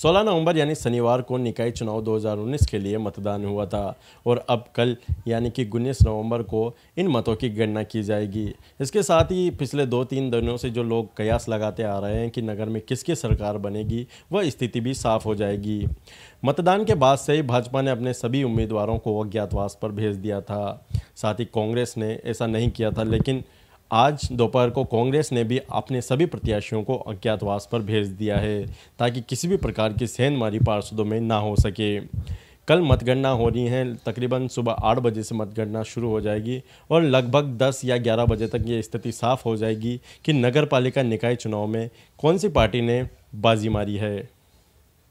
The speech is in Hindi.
सोलह नवंबर यानी शनिवार को निकाय चुनाव 2019 के लिए मतदान हुआ था और अब कल यानी कि उन्नीस नवंबर को इन मतों की गणना की जाएगी इसके साथ ही पिछले दो तीन दिनों से जो लोग कयास लगाते आ रहे हैं कि नगर में किसकी सरकार बनेगी वह स्थिति भी साफ हो जाएगी मतदान के बाद से ही भाजपा ने अपने सभी उम्मीदवारों को अज्ञातवास पर भेज दिया था साथ ही कांग्रेस ने ऐसा नहीं किया था लेकिन आज दोपहर को कांग्रेस ने भी अपने सभी प्रत्याशियों को अज्ञातवास पर भेज दिया है ताकि किसी भी प्रकार की सेंधमारी पार्षदों में ना हो सके कल मतगणना हो रही है तकरीबन सुबह आठ बजे से मतगणना शुरू हो जाएगी और लगभग दस या ग्यारह बजे तक ये स्थिति साफ हो जाएगी कि नगर पालिका निकाय चुनाव में कौन सी पार्टी ने बाजी मारी है